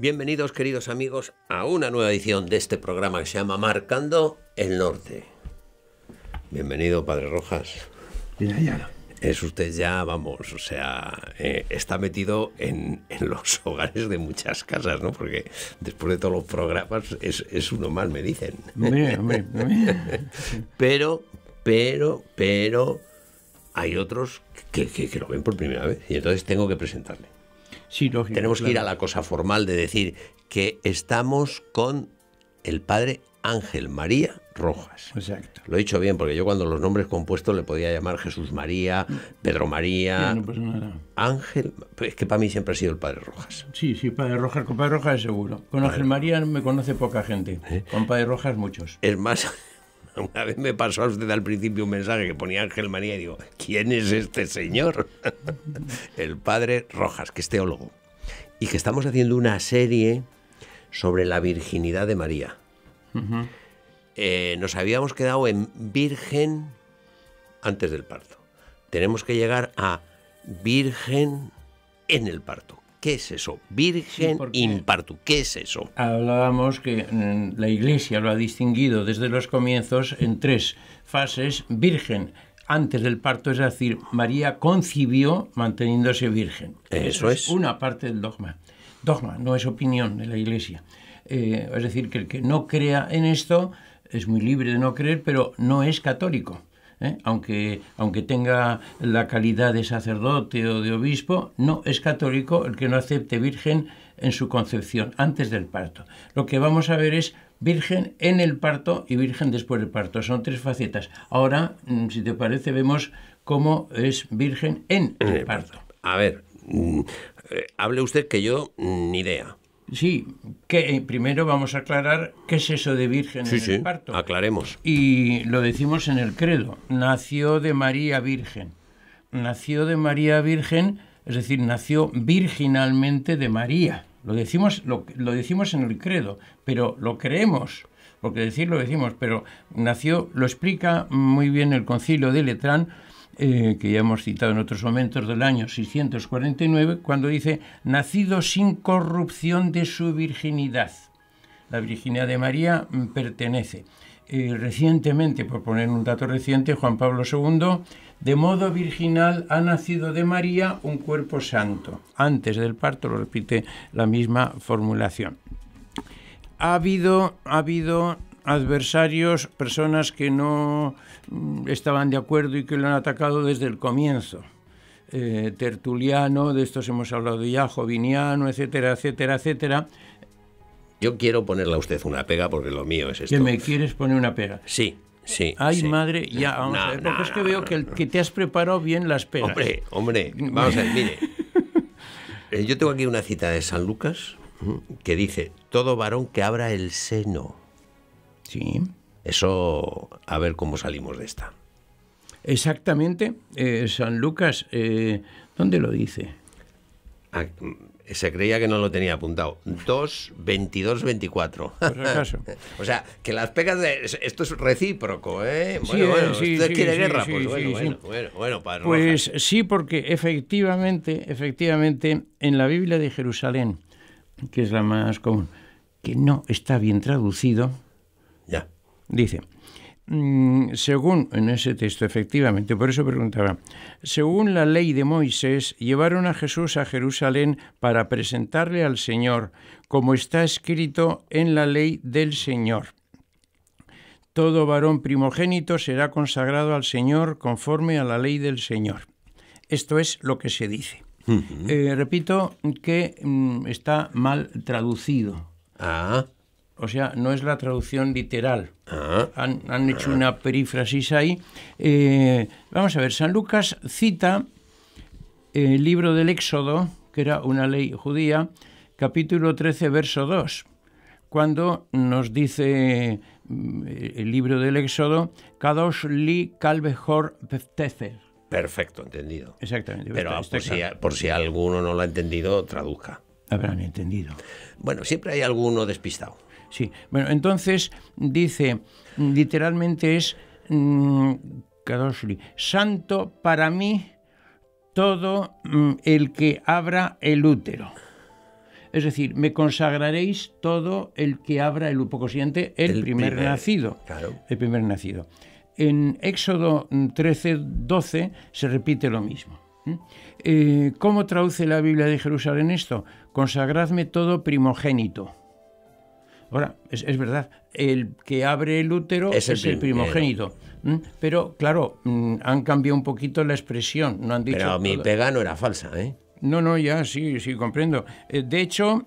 Bienvenidos queridos amigos a una nueva edición de este programa que se llama Marcando el Norte. Bienvenido, Padre Rojas. Es usted ya, vamos, o sea, eh, está metido en, los hogares de muchas casas, ¿no? Porque después de todos los programas es, uno mal, me dicen. pero, pero, pero, hay otros que lo ven por primera vez y entonces tengo que presentarle. Tenemos que ir a la cosa formal de decir que estamos con el padre Ángel María Rojas. Exacto. Lo he dicho bien, porque yo cuando los nombres compuestos le podía llamar Jesús María, Pedro María. No, pues Ángel. Es que para mí siempre ha sido el Padre Rojas. Sí, sí, Padre Rojas. Con Padre Rojas seguro. Con Ángel María me conoce poca gente. ¿Eh? Con Padre Rojas muchos. Es más. Una vez me pasó a usted al principio un mensaje que ponía Ángel María y digo, ¿quién es este señor? El padre Rojas, que es teólogo. Y que estamos haciendo una serie sobre la virginidad de María. Eh, nos habíamos quedado en virgen antes del parto. Tenemos que llegar a virgen en el parto. ¿Qué es eso? Virgen sí, parto. ¿Qué es eso? Hablábamos que mm, la Iglesia lo ha distinguido desde los comienzos en tres fases. Virgen, antes del parto, es decir, María concibió manteniéndose virgen. Eso, es. Una parte del dogma. Dogma, no es opinión de la Iglesia. Eh, es decir, que el que no crea en esto es muy libre de no creer, pero no es católico. ¿eh? aunque, aunque tenga la calidad de sacerdote o de obispo, no es católico el que no acepte virgen en su concepción, antes del parto. Lo que vamos a ver es virgen en el parto y virgen después del parto. Son tres facetas. Ahora, mm, si te parece, vemos cómo es virgen en el eh, parto. A ver, mm, eh, hable usted que yo mm, ni idea. Sí, que eh, primero vamos a aclarar qué es eso de virgen en el parto. Aclaremos. Y lo decimos en el credo. Nació de María Virgen. Nació de María Virgen, es decir, nació virginalmente de María. Lo decimos, lo decimos en el credo, pero lo creemos, porque decirlo decimos, pero nació, lo explica muy bien el concilio de Letrán, eh, que ya hemos citado en otros momentos del año 649, cuando dice, nacido sin corrupción de su virginidad. La virginidad de María mm, pertenece. Eh, recientemente, por poner un dato reciente, Juan Pablo II, de modo virginal ha nacido de María un cuerpo santo. Antes del parto, lo repite la misma formulación. Ha habido, ha habido adversarios, personas que no mm, estaban de acuerdo y que lo han atacado desde el comienzo. Eh, tertuliano, de estos hemos hablado ya, Joviniano, etcétera, etcétera, etcétera. Yo quiero ponerle a usted una pega porque lo mío es esto. ¿Que me quieres poner una pega? Sí. Sí, Ay, madre, ya, vamos a ver, porque es que veo que, que, te has preparado bien las pegas. Hombre, hombre, vamos a ver, mire. Eh, yo tengo aquí una cita de San Lucas que dice, todo varón que abra el seno Sí. Eso, a ver cómo salimos de esta. Exactamente, eh, San Lucas, eh, ¿dónde lo dice? Ah, mm, se creía que no lo tenía apuntado. 2, 22, 24. o sea, que las pegas de. Esto es recíproco, ¿eh? Bueno, eh, bueno, sí, usted quiere guerra, pues bueno, bueno, bueno, Pues sí, porque efectivamente, efectivamente, en la Biblia de Jerusalén, que es la más común, que no está bien traducido, Dice, mm, según, en ese texto efectivamente, por eso preguntaba, según la ley de Moisés, llevaron a Jesús a Jerusalén para presentarle al Señor, como está escrito en la ley del Señor. Todo varón primogénito será consagrado al Señor conforme a la ley del Señor. Esto es lo que se dice. Eh, repito que mm, está mal traducido. Ah. O sea, no es la traducción literal. Ah. han, hecho una perífrasis ahí. Eh, vamos a ver, San Lucas cita eh, el libro del Éxodo, que era una ley judía, capítulo 13, verso 2, cuando nos dice mm, el libro del Éxodo, Kadosh li kalbehor peftefer. Perfecto, entendido. Exactamente. Pero por, si, por si alguno no lo ha entendido, traduzca. Habrán entendido. Bueno, siempre hay alguno despistado. Sí, bueno, entonces dice, literalmente es mm, santo para mí todo mm, el que abra el útero. Es decir, me consagraréis todo el que abra el poco siguiente, el, primer, nacido. El primer nacido. En Éxodo 13, mm, 12 se repite lo mismo. Eh, ¿Cómo traduce la Biblia de Jerusalén esto? Consagradme todo primogénito. Ahora, es, verdad, el que abre el útero es, el, primogénito. Pero, claro, mm, han cambiado un poquito la expresión, Pero mi pega no era falsa, ¿eh? No, no, ya, sí, sí, comprendo. Eh, de hecho,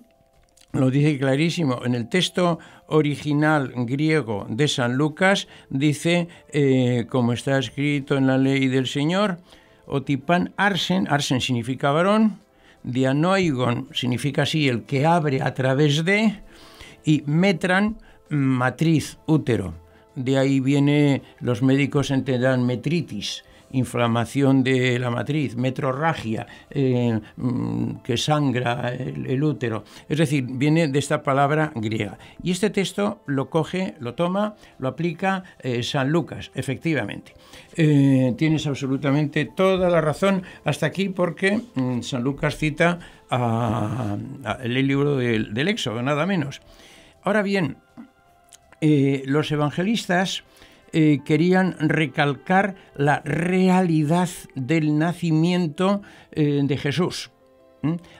lo dice clarísimo, en el texto original griego de San Lucas dice, eh, como está escrito en la ley del Señor, Otipan Arsen, Arsen significa varón, Dianoigon significa así el que abre a través de, y metran, matriz, útero. De ahí viene, los médicos entenderán metritis, inflamación de la matriz, metrorragia, eh, mm, que sangra el, útero. Es decir, viene de esta palabra griega. Y este texto lo coge, lo toma, lo aplica eh, San Lucas, efectivamente. Eh, tienes absolutamente toda la razón hasta aquí porque mm, San Lucas cita el libro del, del Éxodo, nada menos. Ahora bien, eh, los evangelistas eh, querían recalcar la realidad del nacimiento eh, de Jesús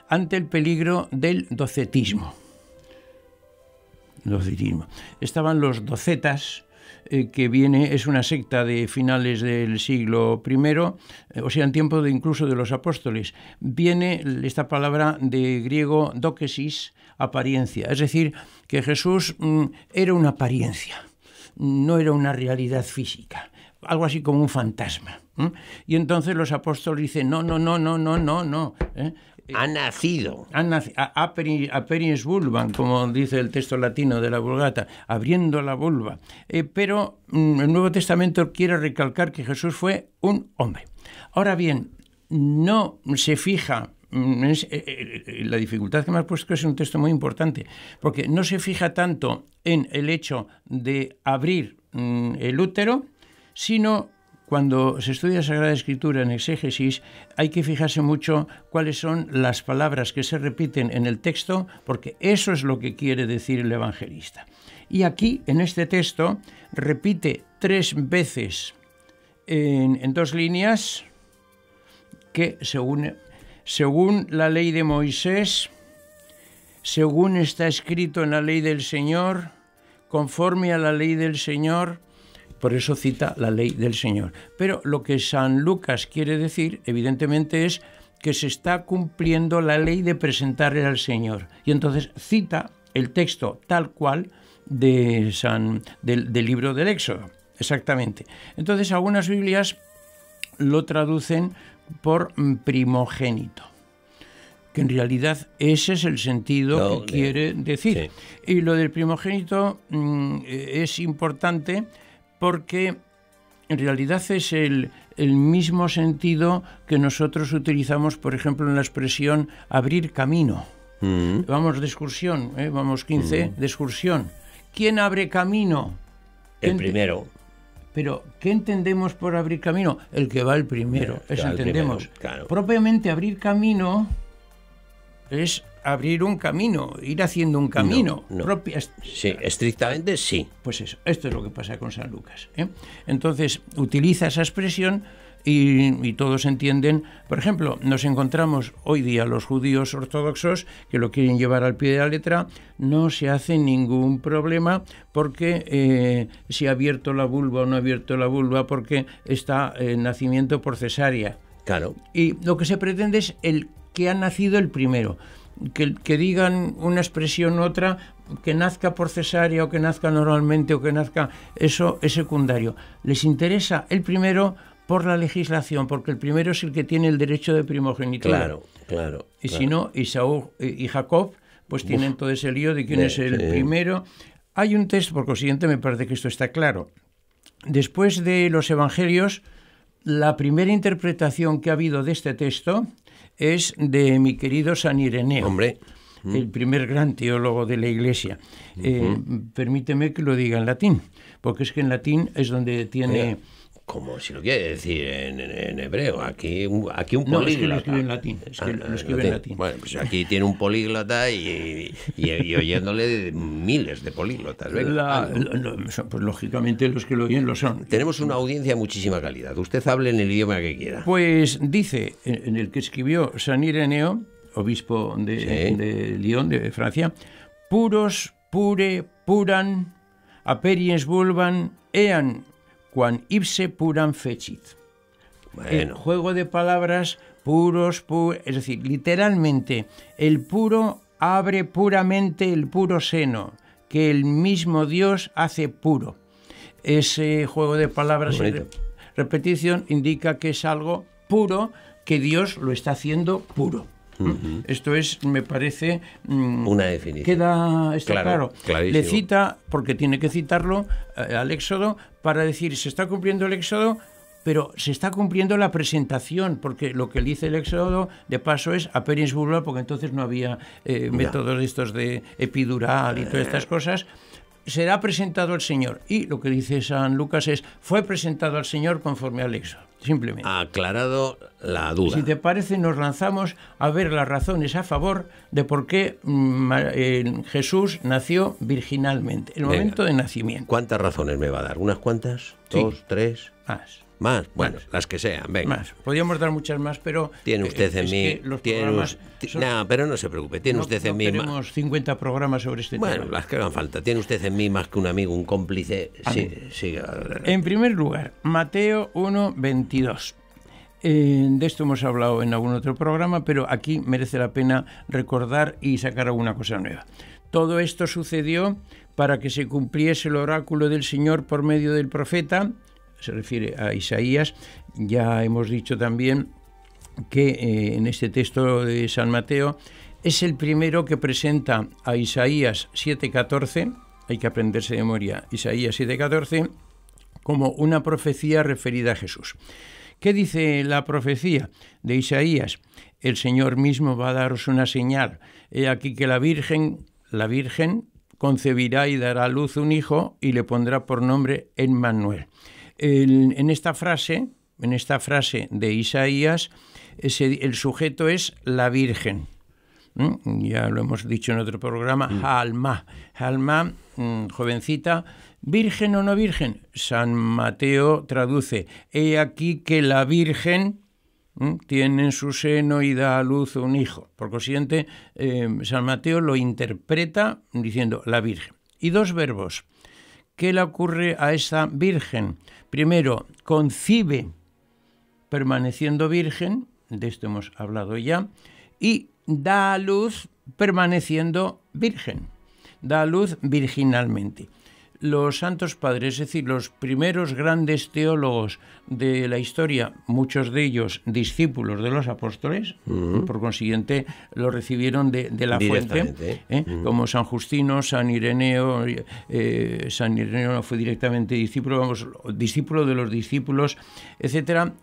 ante el peligro del docetismo. docetismo. Estaban los docetas, eh, que viene, es una secta de finales del siglo I, eh, o sea, en tiempo de incluso de los apóstoles. Viene esta palabra de griego doquesis, apariencia, es decir, que Jesús mm, era una apariencia, no era una realidad física, algo así como un fantasma. Y entonces los apóstoles dicen, no, no, no, no, no, no, no. ¿eh? Eh, ha nacido. Ha, vulva vulvan, como dice el texto latino de la Vulgata, abriendo la vulva. Eh, pero mm, el Nuevo Testamento quiere recalcar que Jesús fue un hombre. Ahora bien, no se fija mm, eh, la dificultad que me has puesto es un texto muy importante, porque no se fija tanto en el hecho de abrir mm, el útero, sino cuando se estudia Sagrada Escritura en exégesis, hay que fijarse mucho cuáles son las palabras que se repiten en el texto, porque eso es lo que quiere decir el evangelista. Y aquí, en este texto, repite tres veces en, dos líneas que según la ley de Moisés, según está escrito en la ley del Señor, conforme a la ley del Señor, por eso cita la ley del Señor. Pero lo que San Lucas quiere decir, evidentemente, es que se está cumpliendo la ley de presentarle al Señor. Y entonces cita el texto tal cual de San, del, libro del Éxodo. Exactamente. Entonces algunas Biblias lo traducen por primogénito que en realidad ese es el sentido que quiere decir. Y lo del primogénito mm, es importante porque en realidad es el, mismo sentido que nosotros utilizamos, por ejemplo, en la expresión abrir camino. Mm. Vamos de excursión, ¿eh? vamos 15 mm. de excursión. ¿Quién abre camino? El primero. Pero, ¿qué entendemos por abrir camino? El que va el primero, eso entendemos. Propiamente abrir camino es abrir un camino, ir haciendo un camino. ...propias... sí, estrictamente sí. Pues eso, esto es lo que pasa con San Lucas. ¿eh? Entonces, utiliza esa expresión y, todos entienden. Por ejemplo, nos encontramos hoy día los judíos ortodoxos que lo quieren llevar al pie de la letra, no se hace ningún problema porque eh, si ha abierto la vulva o no ha abierto la vulva, porque está eh, nacimiento por cesárea. Claro. Y lo que se pretende es el que ha nacido el primero que, digan una expresión u otra, que nazca por cesárea o que nazca normalmente o que nazca, eso es secundario. Les interesa el primero por la legislación, porque el primero es el que tiene el derecho de primogenitura. Claro, claro. Y si no, Isaú y Jacob, pues tienen todo ese lío de quién es el primero. Hay un texto por consiguiente, me parece que esto está claro. Después de los evangelios, la primera interpretación que ha habido de este texto es de mi querido San Ireneo. El mm. primer gran teólogo de la Iglesia. Eh, permíteme que lo diga en latín, porque es que en latín es donde tiene como si lo quiere decir en, hebreo. Aquí, aquí un políglota. lo en latín. Bueno, pues aquí tiene un políglota y, oyéndole miles de políglotas. Pues, lógicamente los que lo oyen lo son. Tenemos una audiencia de muchísima calidad. Usted hable en el idioma que quiera. Pues dice, en el que escribió San Ireneo, obispo de, de Lyon, de Francia, puros, pure, puran, aperiens vulvan, ean Cuan ipse puran fecit. El juego de palabras puros, pur es decir, literalmente, el puro abre puramente el puro seno, que el mismo Dios hace puro. Ese juego de palabras y repetición indica que es algo puro, que Dios lo está haciendo puro. ¿Mm? Esto es, me parece. Mm, Una definición. Queda claro. Le cita, porque tiene que citarlo eh, al Éxodo, para decir se está cumpliendo el éxodo, pero se está cumpliendo la presentación, porque lo que dice el Éxodo, de paso, es a bulbar, porque entonces no había eh, métodos estos de epidural y todas estas eh. cosas, será presentado al Señor. Y lo que dice San Lucas es, fue presentado al Señor conforme al Éxodo, simplemente. Ha Aclarado la duda. Si te parece, nos lanzamos a ver las razones a favor de por qué mm, Jesús nació virginalmente, el momento de nacimiento. ¿Cuántas razones me va a dar? ¿Unas cuantas? ¿Dos? ¿Tres? Más. Más, bueno, las que sean, venga. Más. Podríamos dar muchas más, pero. Tiene usted eh, en mí. Los tiene programas no, pero no se preocupe, tiene usted en mí. Tenemos 50 programas sobre este bueno, tema. Bueno, las que hagan falta. Tiene usted en mí más que un amigo, un cómplice. Sí, sí, En primer lugar, Mateo 1, 22. Eh, de esto hemos hablado en algún otro programa, pero aquí merece la pena recordar y sacar alguna cosa nueva. Todo esto sucedió para que se cumpliese el oráculo del Señor por medio del profeta se refiere a Isaías. Ya hemos dicho también que eh, en este texto de San Mateo es el primero que presenta a Isaías 7.14, hay que aprenderse de memoria, Isaías 7.14, como una profecía referida a Jesús. ¿Qué dice la profecía de Isaías? El Señor mismo va a daros una señal. He aquí que la Virgen, la Virgen, concebirá y dará a luz un hijo y le pondrá por nombre Emmanuel en esta frase, en esta frase de Isaías, el sujeto es la Virgen. Ya lo hemos dicho en otro programa, mm. Alma. Alma, mm, jovencita, virgen o no virgen. San Mateo traduce, he aquí que la virgen tiene en su seno y da a luz un hijo. Por consiguiente, eh, San Mateo lo interpreta diciendo la virgen. Y dos verbos, ¿qué le ocurre a esa Virgen? Primero, concibe permaneciendo virgen, de esto hemos hablado ya, y da a luz permaneciendo virgen, da a luz virginalmente los santos padres, es decir, los primeros grandes teólogos de la historia, muchos de ellos discípulos de los apóstoles, por consiguiente lo recibieron de, la fuente, ¿eh? como San Justino, San Ireneo, eh, San Ireneo no fue directamente discípulo, vamos, discípulo de los discípulos, etcétera,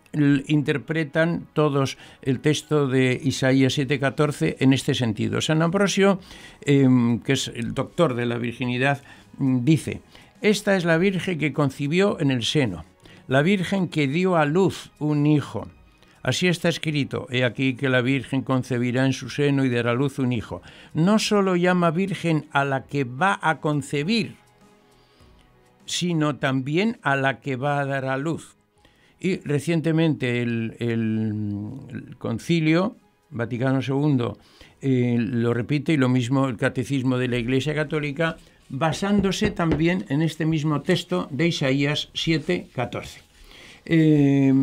interpretan todos el texto de Isaías 7:14 en este sentido. San Ambrosio, em, que es el doctor de la virginidad, Mm, dice, esta es la Virgen que concibió en el seno, la Virgen que dio a luz un hijo. Así está escrito, he aquí que la Virgen concebirá en su seno y dará a luz un hijo. No solo llama Virgen a la que va a concebir, sino también a la que va a dar a luz. Y recientemente el, concilio Vaticano II eh, lo repite y lo mismo el Catecismo de la Iglesia Católica basándose también en este mismo texto de Isaías 7:14. Eh,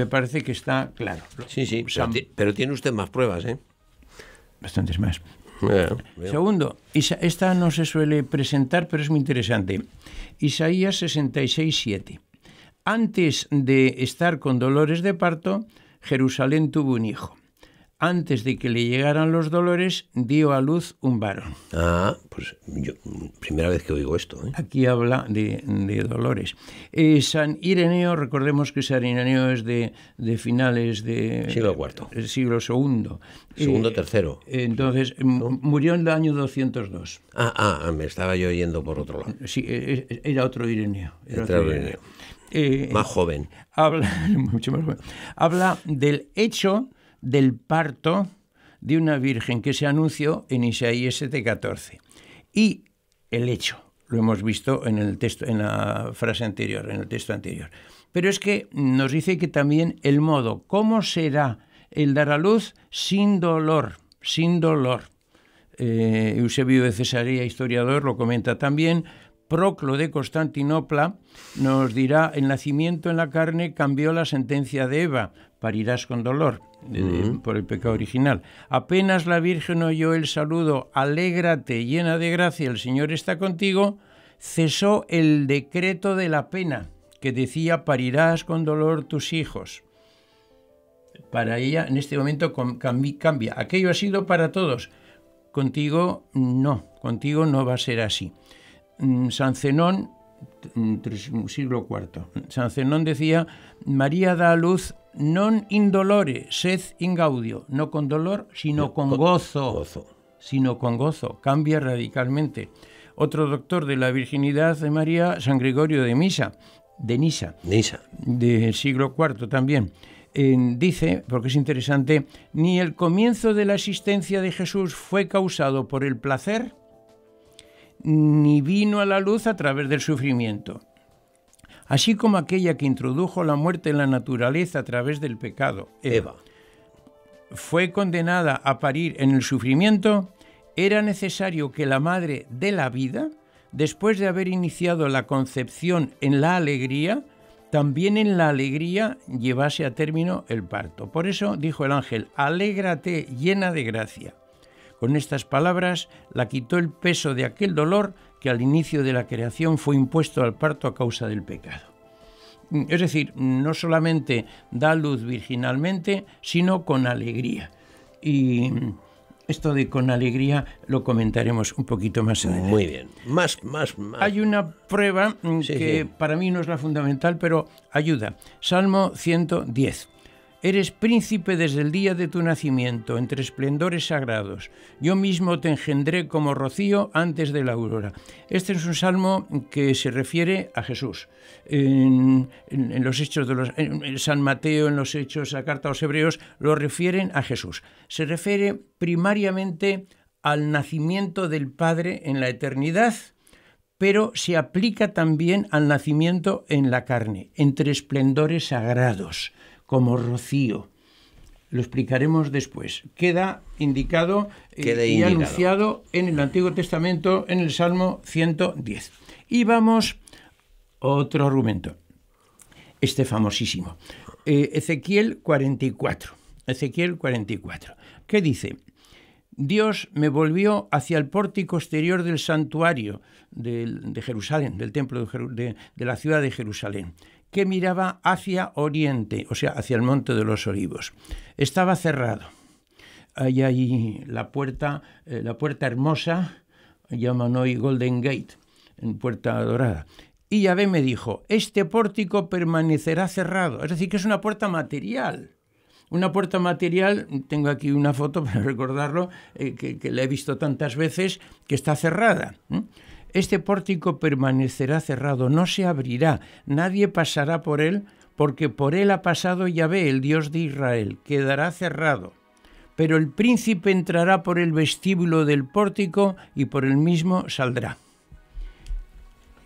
me parece que está claro. Sí, sí, pero, tiene usted más pruebas, ¿eh? Bastantes más. Eh, Segundo, esta no se suele presentar, pero es muy interesante. Isaías 7. Antes de estar con dolores de parto, Jerusalén tuvo un hijo antes de que le llegaran los dolores, dio a luz un varón. Ah, pues yo, primera vez que oigo esto. ¿eh? Aquí habla de, dolores. Eh, San Ireneo, recordemos que San Ireneo es de, finales de... Siglo IV. siglo II. Segundo, eh, tercero. Entonces, murió en el año 202. Ah, ah, ah, me estaba yo yendo por otro lado. Sí, e, e, era otro Ireneo. otro más joven. Habla, mucho más joven. Habla del hecho del parto de una virgen que se anunció en Isaías 7:14. Y el hecho, lo hemos visto en el texto en la frase anterior, en el texto anterior. Pero es que nos dice que también el modo, cómo será el dar a luz sin dolor, sin dolor. Eh, Eusebio de Cesarea, historiador, lo comenta también, Proclo de Constantinopla nos dirá, el nacimiento en la carne cambió la sentencia de Eva, parirás con dolor, eh, por el pecado original. Apenas la Virgen oyó el saludo, alégrate, llena de gracia, el Señor está contigo, cesó el decreto de la pena, que decía, parirás con dolor tus hijos para ella en este momento cambia. Aquello ha sido para todos. Contigo no, contigo no va a ser así. Mm, San Zenón, mm, siglo IV, San decía, María da a luz non indolore, sed in gaudio, no con dolor, sino con, gozo, sino con gozo, cambia radicalmente. Otro doctor de la virginidad de María, San Gregorio de Misa, de Nisa, del siglo IV también. Eh, dice, porque es interesante, ni el comienzo de la existencia de Jesús fue causado por el placer, ni vino a la luz a través del sufrimiento, así como aquella que introdujo la muerte en la naturaleza a través del pecado, Eva, fue condenada a parir en el sufrimiento, era necesario que la madre de la vida, después de haber iniciado la concepción en la alegría, también en la alegría llevase a término el parto. Por eso dijo el ángel, alégrate llena de gracia. Con estas palabras la quitó el peso de aquel dolor que al inicio de la creación fue impuesto al parto a causa del pecado. Es decir, no solamente da luz virginalmente, sino con alegría. Y esto de con alegría lo comentaremos un poquito más adelante. Muy bien. Más, más, más. Hay una prueba mm, que para mí no es la fundamental, pero ayuda. Salmo 110. Eres príncipe desde el día de tu nacimiento, entre esplendores sagrados. Yo mismo te engendré como rocío antes de la aurora. Este es un salmo que se refiere a Jesús. En, los hechos de los, San Mateo, en los hechos, la carta a los hebreos, lo refieren a Jesús. Se refiere primariamente al nacimiento del Padre en la eternidad, pero se aplica también al nacimiento en la carne, entre esplendores sagrados como rocío. Lo explicaremos después. Queda indicado eh, y anunciado en el Antiguo Testamento en el Salmo 110. Y vamos otro argumento, este famosísimo. Eh, Ezequiel 44. Ezequiel 44. ¿Qué dice? Dios me volvió hacia el pórtico exterior del santuario de, Jerusalén, del templo de, la ciudad de Jerusalén, que miraba hacia oriente, o sea, hacia el Monte de los Olivos. Estaba cerrado. Hay ahí la puerta, eh, la puerta hermosa, llaman hoy Golden Gate, en Puerta Dorada. Y Yahvé me dijo, este pórtico permanecerá cerrado. Es decir, que es una puerta material. Una puerta material, tengo aquí una foto para recordarlo, eh, que, la he visto tantas veces, que está cerrada. Este pórtico permanecerá cerrado, no se abrirá, nadie pasará por él, porque por él ha pasado Yahvé, el Dios de Israel, quedará cerrado. Pero el príncipe entrará por el vestíbulo del pórtico y por el mismo saldrá.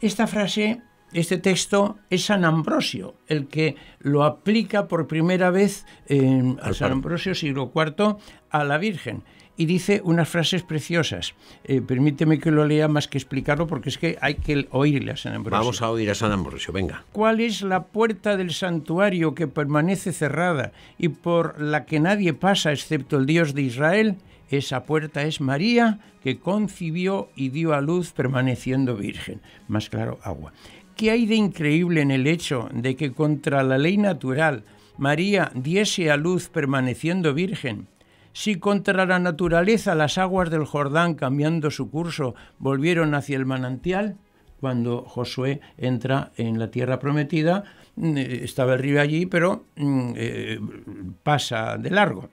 Esta frase, este texto, es San Ambrosio, el que lo aplica por primera vez a San Ambrosio siglo IV a la Virgen y dice unas frases preciosas. Eh, permíteme que lo lea más que explicarlo porque es que hay que oírle San Ambrosio. Vamos a oír a San Ambrosio, venga. ¿Cuál es la puerta del santuario que permanece cerrada y por la que nadie pasa excepto el Dios de Israel? Esa puerta es María, que concibió y dio a luz permaneciendo virgen. Más claro, agua. ¿Qué hay de increíble en el hecho de que contra la ley natural María diese a luz permaneciendo virgen? Si contra la naturaleza las aguas del Jordán, cambiando su curso, volvieron hacia el manantial, cuando Josué entra en la tierra prometida, mm, estaba el río allí, pero mm, eh, pasa de largo.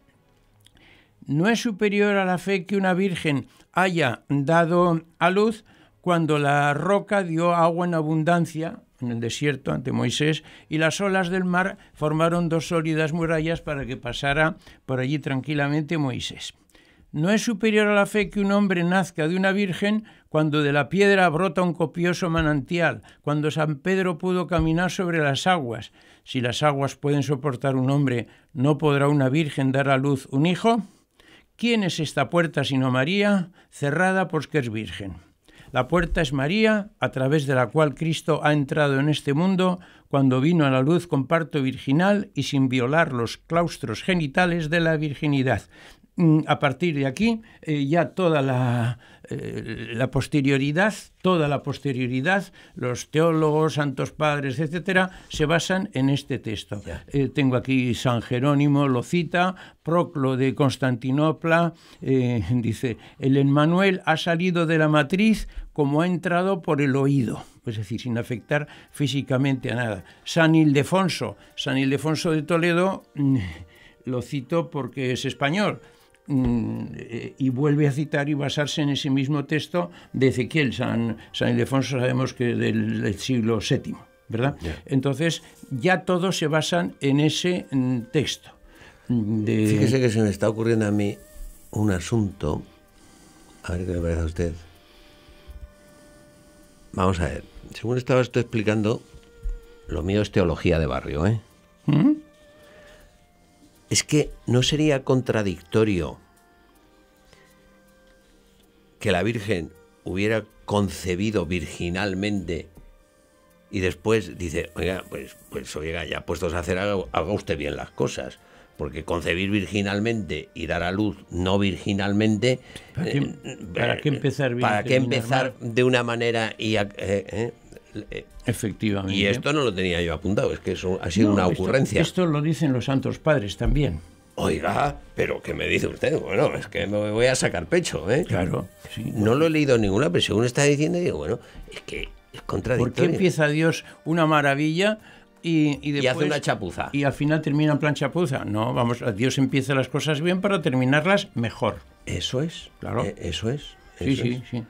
No es superior a la fe que una virgen haya dado a luz cuando la roca dio agua en abundancia en el desierto ante Moisés y las olas del mar formaron dos sólidas murallas para que pasara por allí tranquilamente Moisés. No es superior a la fe que un hombre nazca de una virgen cuando de la piedra brota un copioso manantial, cuando San Pedro pudo caminar sobre las aguas. Si las aguas pueden soportar un hombre, ¿no podrá una virgen dar a luz un hijo? ¿Quién es esta puerta sino María, cerrada porque es virgen? La puerta es María, a través de la cual Cristo ha entrado en este mundo cuando vino a la luz con parto virginal y sin violar los claustros genitales de la virginidad. Mm, a partir de aquí eh, ya toda eh, la, posterioridad, toda la posterioridad, los teólogos, santos padres, etcétera, se basan en este texto. Eh, tengo aquí San Jerónimo lo cita, Proclo de Constantinopla dice: el Emmanuel ha salido de la matriz como ha entrado por el oído es decir, sin afectar físicamente a nada. San Ildefonso, San Ildefonso de Toledo, mm, lo cito porque es español, Mm, y vuelve a citar y basarse en ese mismo texto de Ezequiel. San, San Ildefonso sabemos que del, siglo VII, ¿verdad? Entonces ya todos se basan en ese mm, texto. Mm, Fíjese que se me está ocurriendo a mí un asunto, a ver qué le parece a usted. Vamos a ver, según estaba esto explicando, lo mío es teología de barrio, ¿eh? es que no sería contradictorio que la Virgen hubiera concebido virginalmente y después dice, oiga, pues, pues, oiga, ya puestos a hacer algo, haga usted bien las cosas. Porque concebir virginalmente y dar a luz no virginalmente. ¿Para qué, empezar eh, bien? ¿Para qué eh, empezar de una manera y. Eh, eh, Efectivamente. Y esto no lo tenía yo apuntado, es que eso ha sido una ocurrencia. Esto, lo dicen los santos padres también. Oiga, pero ¿qué me dice usted? Bueno, es que me voy a sacar pecho, ¿eh? Claro. No lo he leído ninguna, pero según está diciendo, digo, bueno, es que es contradictorio. ¿Por qué empieza Dios una maravilla y, y, después, y, hace una chapuza. Y al final termina en plan chapuza. No, vamos, Dios empieza las cosas bien para terminarlas mejor. Eso es, claro. Eh, eso es.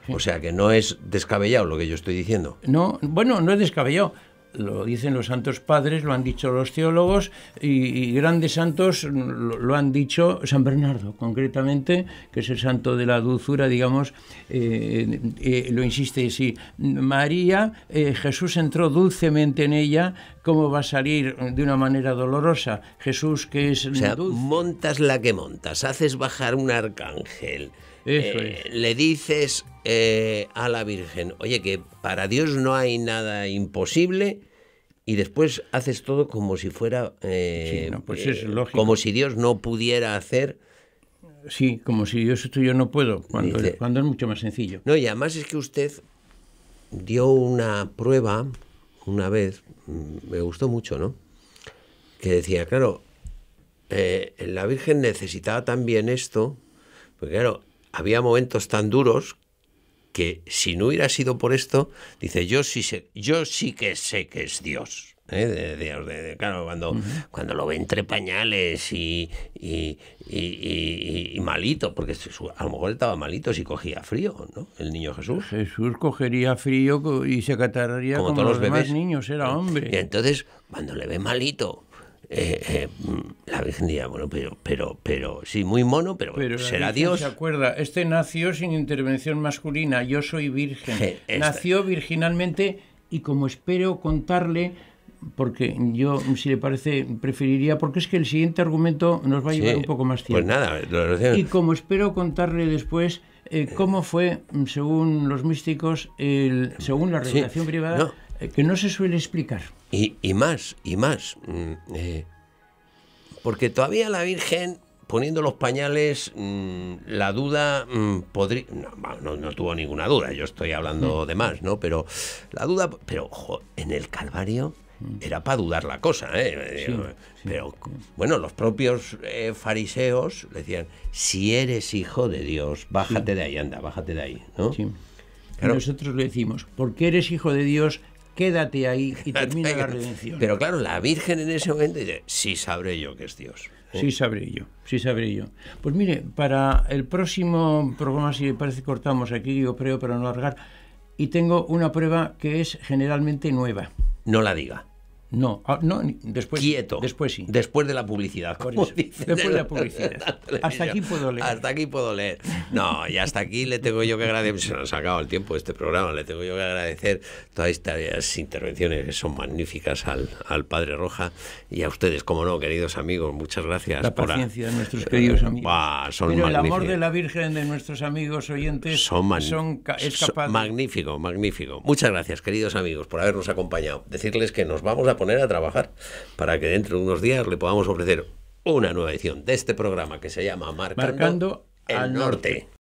O sea que no es descabellado lo que yo estoy diciendo. No, bueno, no es descabellado. Lo dicen los santos padres, lo han dicho los teólogos y, grandes santos lo, han dicho San Bernardo, concretamente, que es el santo de la dulzura, digamos, eh, eh, lo insiste así. María, eh, Jesús entró dulcemente en ella, ¿cómo va a salir de una manera dolorosa? Jesús que es... montas la que montas, haces bajar un arcángel, eh, le dices eh, a la Virgen, oye, que para Dios no hay nada imposible. Y después haces todo como si fuera. Eh, sí, pues es lógico. Como si Dios no pudiera hacer. Sí, como si Dios esto yo no puedo, cuando, es, mucho más sencillo. No, y además es que usted dio una prueba una vez, mm, me gustó mucho, ¿no? Que decía, claro, la Virgen necesitaba también esto, porque claro, había momentos tan duros que si no hubiera sido por esto, dice, yo sí, sé, yo sí que sé que es Dios. ¿eh? De, claro, cuando, cuando lo ve entre pañales y, y, malito, porque a lo mejor estaba malito si cogía frío, ¿no? El niño Jesús. Jesús cogería frío y se catarraría como, todos los, demás bebés. niños, era hombre. Y entonces, cuando le ve malito, eh, eh, bueno, pero, pero, pero, sí, muy mono, pero, será Dios. Se acuerda, este nació sin intervención masculina, yo soy virgen. Nació virginalmente y como espero contarle, porque yo, si le parece, preferiría, porque es que el siguiente argumento nos va a llevar un poco más pues tiempo. Pues nada, lo, y como espero contarle después eh, cómo fue, según los místicos, según la revelación privada, eh, que no se suele explicar. Y, más, y más. Mm, eh, porque todavía la Virgen poniendo los pañales, mm, la duda mm, podría... No, tuvo ninguna duda, yo estoy hablando mm. de más, ¿no? Pero la duda... Pero, en el Calvario era para dudar la cosa, ¿eh? pero, bueno, los propios eh, fariseos le decían, si eres hijo de Dios, bájate de ahí, anda, bájate de ahí, ¿no? Nosotros le decimos, porque eres hijo de Dios, quédate ahí y termina la redención. Pero claro, la Virgen en ese momento dice, sí sabré yo que es Dios. Sí sabré yo, sí sabré yo. Pues mire, para el próximo programa, si me parece, cortamos aquí, yo creo, para no alargar, y tengo una prueba que es generalmente nueva. No la diga. No, ah, no después, quieto. Después sí. Después de la publicidad. después de la publicidad. hasta aquí puedo leer. Hasta aquí puedo leer. No, y hasta aquí le tengo yo que agradecer. Se nos ha acabado el tiempo de este programa. Le tengo yo que agradecer todas estas intervenciones que son magníficas al, al Padre Roja y a ustedes, como no, queridos amigos. Muchas gracias. La paciencia de nuestros queridos eh, amigos. Bah, son el amor de la Virgen de nuestros amigos oyentes son, magníficos Magnífico, magnífico. Muchas gracias, queridos amigos, por habernos acompañado. Decirles que nos vamos a poner a trabajar para que dentro de unos días le podamos ofrecer una nueva edición de este programa que se llama Marcando, el al norte.